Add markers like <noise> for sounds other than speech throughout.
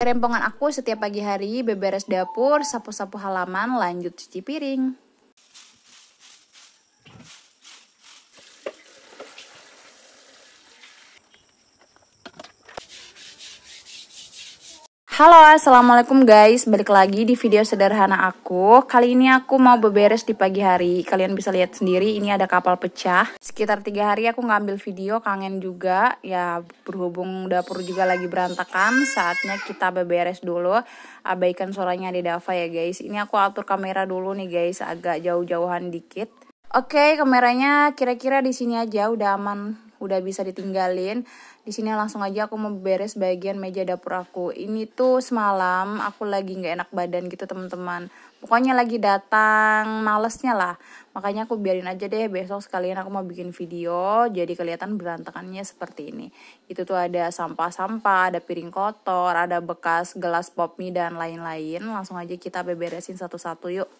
Kerempongan aku setiap pagi hari beberes dapur, sapu-sapu halaman, lanjut cuci piring. Halo, Assalamualaikum guys Balik lagi di video sederhana aku Kali ini aku mau beberes di pagi hari Kalian bisa lihat sendiri, ini ada kapal pecah Sekitar tiga hari aku ngambil video, kangen juga Ya, berhubung dapur juga lagi berantakan Saatnya kita beberes dulu Abaikan suaranya di Dava ya guys Ini aku atur kamera dulu nih guys Agak jauh-jauhan dikit Oke, kameranya kira-kira di sini aja udah aman udah bisa ditinggalin. Di sini langsung aja aku mau beres bagian meja dapur aku. Ini tuh semalam aku lagi nggak enak badan gitu teman-teman. Pokoknya lagi datang malesnya lah. Makanya aku biarin aja deh besok sekalian aku mau bikin video jadi kelihatan berantakannya seperti ini. Itu tuh ada sampah-sampah, ada piring kotor, ada bekas gelas pop mie dan lain-lain. Langsung aja kita beberesin satu-satu yuk.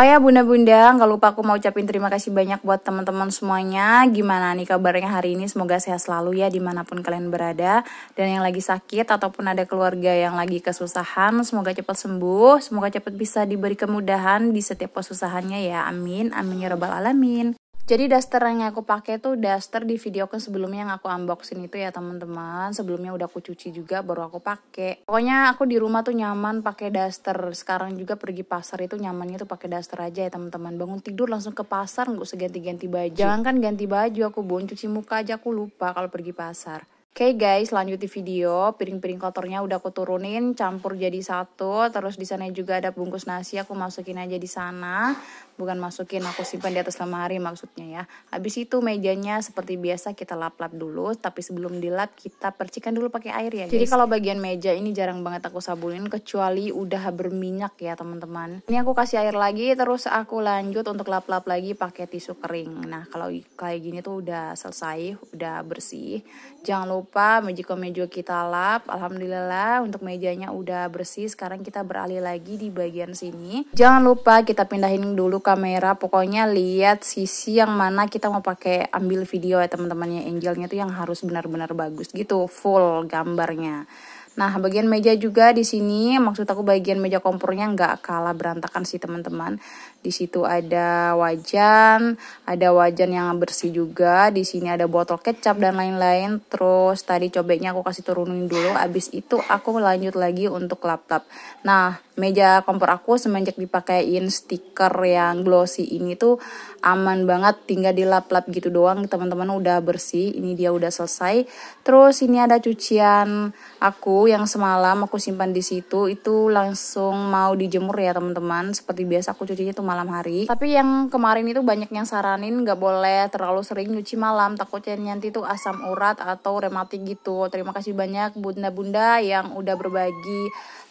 Oh ya bunda-bunda, nggak lupa aku mau ucapin terima kasih banyak buat teman-teman semuanya. Gimana nih kabarnya hari ini? Semoga sehat selalu ya dimanapun kalian berada. Dan yang lagi sakit ataupun ada keluarga yang lagi kesusahan, semoga cepat sembuh. Semoga cepat bisa diberi kemudahan di setiap kesusahannya ya. Amin. Amin ya robbal alamin. Jadi daster yang aku pakai tuh daster di video ke sebelumnya yang aku unboxing itu ya teman-teman. Sebelumnya udah aku cuci juga baru aku pakai. Pokoknya aku di rumah tuh nyaman pakai daster. Sekarang juga pergi pasar itu nyamannya tuh pakai daster aja ya teman-teman. Bangun tidur langsung ke pasar nggak usah ganti-ganti baju. Iya. Jangan kan ganti baju aku bon cuci muka aja aku lupa kalau pergi pasar. Oke okay guys, lanjut di video. Piring-piring kotornya udah aku turunin, campur jadi satu. Terus di sana juga ada bungkus nasi, aku masukin aja di sana. Bukan masukin, aku simpan di atas lemari maksudnya ya. Habis itu mejanya seperti biasa kita lap-lap dulu, tapi sebelum dilap kita percikan dulu pakai air ya guys. Jadi kalau bagian meja ini jarang banget aku sabunin kecuali udah berminyak ya teman-teman. Ini aku kasih air lagi, terus aku lanjut untuk lap-lap lagi pakai tisu kering. Nah, kalau kayak gini tuh udah selesai, udah bersih. Jangan lupa lupa Magico Mejo kita lap. Alhamdulillah untuk mejanya udah bersih. Sekarang kita beralih lagi di bagian sini. Jangan lupa kita pindahin dulu kamera. Pokoknya lihat sisi yang mana kita mau pakai ambil video ya teman-temannya. Angelnya tuh yang harus benar-benar bagus gitu. Full gambarnya. Nah, bagian meja juga di sini, maksud aku bagian meja kompornya nggak kalah berantakan sih teman-teman. Di situ ada wajan, ada wajan yang bersih juga. Di sini ada botol kecap dan lain-lain. Terus tadi cobeknya aku kasih turunin dulu. Abis itu aku lanjut lagi untuk laptop. Nah, meja kompor aku semenjak dipakaiin stiker yang glossy ini tuh aman banget tinggal dilap-lap gitu doang teman-teman udah bersih ini dia udah selesai terus ini ada cucian aku yang semalam aku simpan di situ itu langsung mau dijemur ya teman-teman seperti biasa aku cucinya tuh malam hari. Tapi yang kemarin itu banyak yang saranin nggak boleh terlalu sering nyuci malam, takutnya nanti tuh asam urat atau rematik gitu. Terima kasih banyak bunda-bunda yang udah berbagi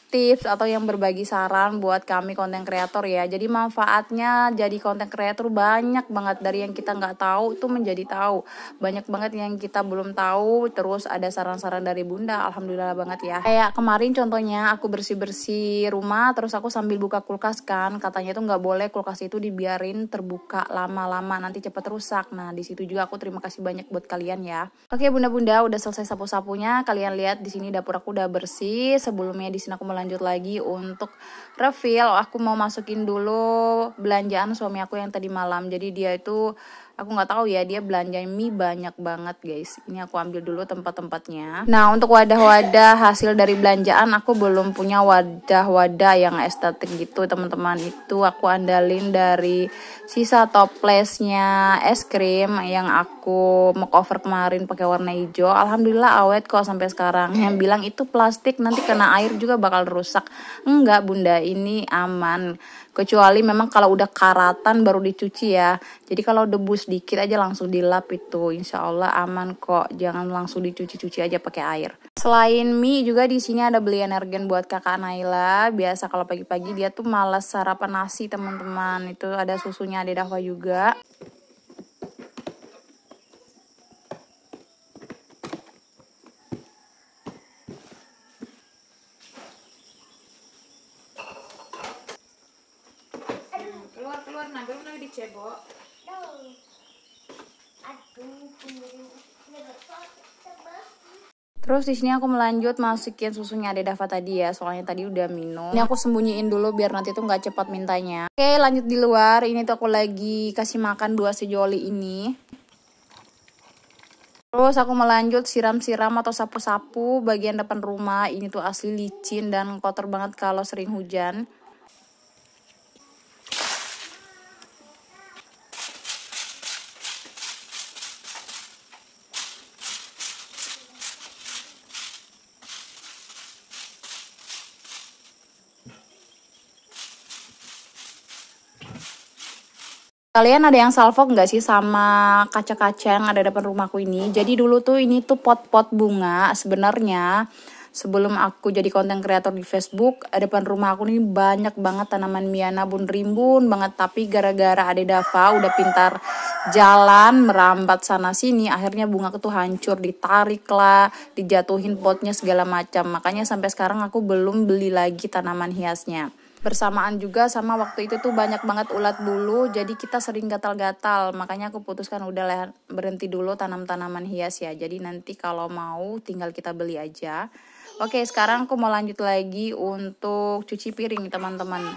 tips atau yang berbagi saran buat kami konten kreator ya. Jadi manfaatnya jadi konten kreator banyak banget dari yang kita nggak tahu itu menjadi tahu. Banyak banget yang kita belum tahu terus ada saran-saran dari Bunda. Alhamdulillah banget ya. Kayak kemarin contohnya aku bersih-bersih rumah terus aku sambil buka kulkas kan. Katanya itu nggak boleh kulkas itu dibiarin terbuka lama-lama nanti cepat rusak. Nah, di situ juga aku terima kasih banyak buat kalian ya. Oke, Bunda-bunda udah selesai sapu-sapunya. Kalian lihat di sini dapur aku udah bersih. Sebelumnya di sini aku mulai lanjut lagi untuk refill. Aku mau masukin dulu belanjaan suami aku yang tadi malam. Jadi dia itu aku nggak tahu ya dia belanja mie banyak banget guys ini aku ambil dulu tempat-tempatnya nah untuk wadah-wadah hasil dari belanjaan aku belum punya wadah-wadah yang estetik gitu teman-teman itu aku andalin dari sisa toplesnya es krim yang aku makeover kemarin pakai warna hijau alhamdulillah awet kok sampai sekarang yang bilang itu plastik nanti kena air juga bakal rusak enggak bunda ini aman kecuali memang kalau udah karatan baru dicuci ya jadi kalau debu sedikit aja langsung dilap itu insya Allah aman kok jangan langsung dicuci-cuci aja pakai air selain mie juga di sini ada beli energen buat kakak Naila biasa kalau pagi-pagi dia tuh males sarapan nasi teman-teman itu ada susunya ada dakwa juga warna belum lagi dicebok. Terus di sini aku melanjut masukin susunya ada Dava tadi ya, soalnya tadi udah minum. Ini aku sembunyiin dulu biar nanti tuh nggak cepat mintanya. Oke, lanjut di luar. Ini tuh aku lagi kasih makan dua sejoli ini. Terus aku melanjut siram-siram atau sapu-sapu bagian depan rumah. Ini tuh asli licin dan kotor banget kalau sering hujan. Kalian ada yang salvo nggak sih sama kaca-kaca yang ada depan rumahku ini? Jadi dulu tuh ini tuh pot-pot bunga sebenarnya sebelum aku jadi konten kreator di Facebook, depan rumah aku ini banyak banget tanaman miana bun-rimbun banget. Tapi gara-gara ada Dava udah pintar jalan, merambat sana sini, akhirnya bunga aku tuh hancur, ditarik lah, dijatuhin potnya segala macam. Makanya sampai sekarang aku belum beli lagi tanaman hiasnya bersamaan juga sama waktu itu tuh banyak banget ulat bulu jadi kita sering gatal-gatal makanya aku putuskan udah lah berhenti dulu tanam-tanaman hias ya jadi nanti kalau mau tinggal kita beli aja oke sekarang aku mau lanjut lagi untuk cuci piring teman-teman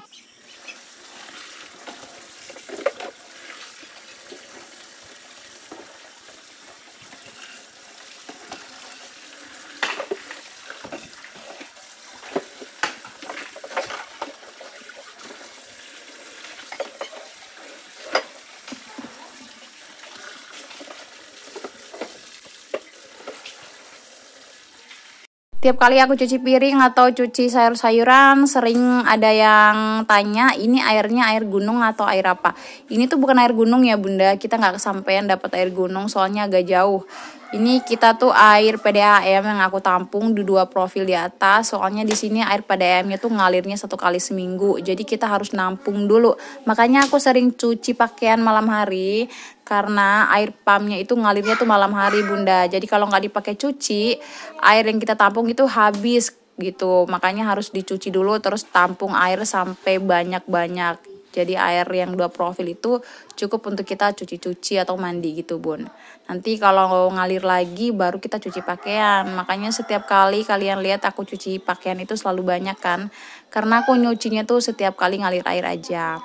tiap kali aku cuci piring atau cuci sayur-sayuran sering ada yang tanya ini airnya air gunung atau air apa ini tuh bukan air gunung ya bunda kita nggak kesampaian dapat air gunung soalnya agak jauh ini kita tuh air PDAM yang aku tampung di dua profil di atas. Soalnya di sini air PDAM-nya tuh ngalirnya satu kali seminggu. Jadi kita harus nampung dulu. Makanya aku sering cuci pakaian malam hari karena air pumpnya itu ngalirnya tuh malam hari bunda. Jadi kalau nggak dipakai cuci, air yang kita tampung itu habis gitu. Makanya harus dicuci dulu terus tampung air sampai banyak-banyak jadi air yang dua profil itu cukup untuk kita cuci-cuci atau mandi gitu bun. Nanti kalau ngalir lagi baru kita cuci pakaian. Makanya setiap kali kalian lihat aku cuci pakaian itu selalu banyak kan. Karena aku nyucinya tuh setiap kali ngalir air aja.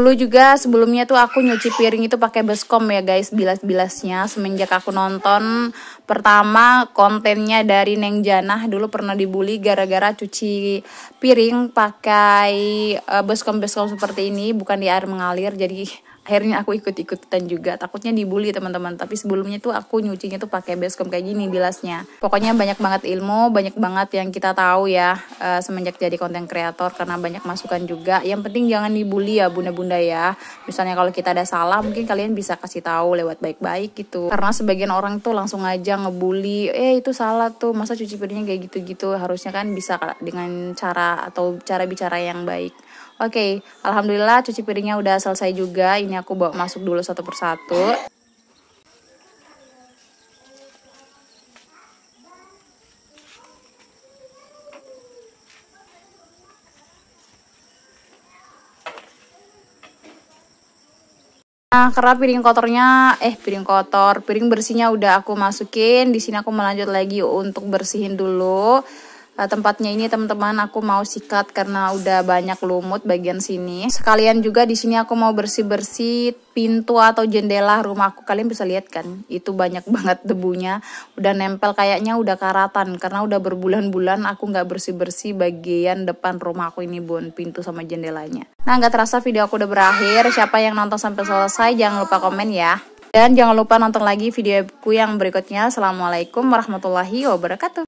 Dulu juga sebelumnya tuh aku nyuci piring itu pakai beskom ya guys, bilas-bilasnya. Semenjak aku nonton pertama kontennya dari Neng Janah dulu pernah dibully gara-gara cuci piring pakai eh, beskom-beskom seperti ini, bukan di air mengalir. Jadi akhirnya aku ikut-ikutan juga takutnya dibully teman-teman tapi sebelumnya tuh aku nyucinya tuh pakai beskom kayak gini bilasnya pokoknya banyak banget ilmu banyak banget yang kita tahu ya uh, semenjak jadi konten kreator karena banyak masukan juga yang penting jangan dibully ya bunda-bunda ya misalnya kalau kita ada salah mungkin kalian bisa kasih tahu lewat baik-baik gitu karena sebagian orang tuh langsung aja ngebully eh itu salah tuh masa cuci piringnya kayak gitu-gitu harusnya kan bisa dengan cara atau cara bicara yang baik Oke, okay, alhamdulillah cuci piringnya udah selesai juga. Ini aku bawa masuk dulu satu persatu. Nah, kerap piring kotornya, eh piring kotor, piring bersihnya udah aku masukin. Di sini aku melanjut lagi untuk bersihin dulu. Eh, tempatnya ini teman-teman aku mau sikat karena udah banyak lumut bagian sini sekalian juga di sini aku mau bersih-bersih pintu atau jendela rumah aku kalian bisa lihat kan itu banyak <laughs> banget debunya udah nempel kayaknya udah karatan karena udah berbulan-bulan aku nggak bersih-bersih bagian depan rumah aku ini bun pintu sama jendelanya nah nggak terasa video aku udah berakhir siapa yang nonton sampai selesai jangan lupa komen ya dan jangan lupa nonton lagi videoku yang berikutnya. Assalamualaikum warahmatullahi wabarakatuh.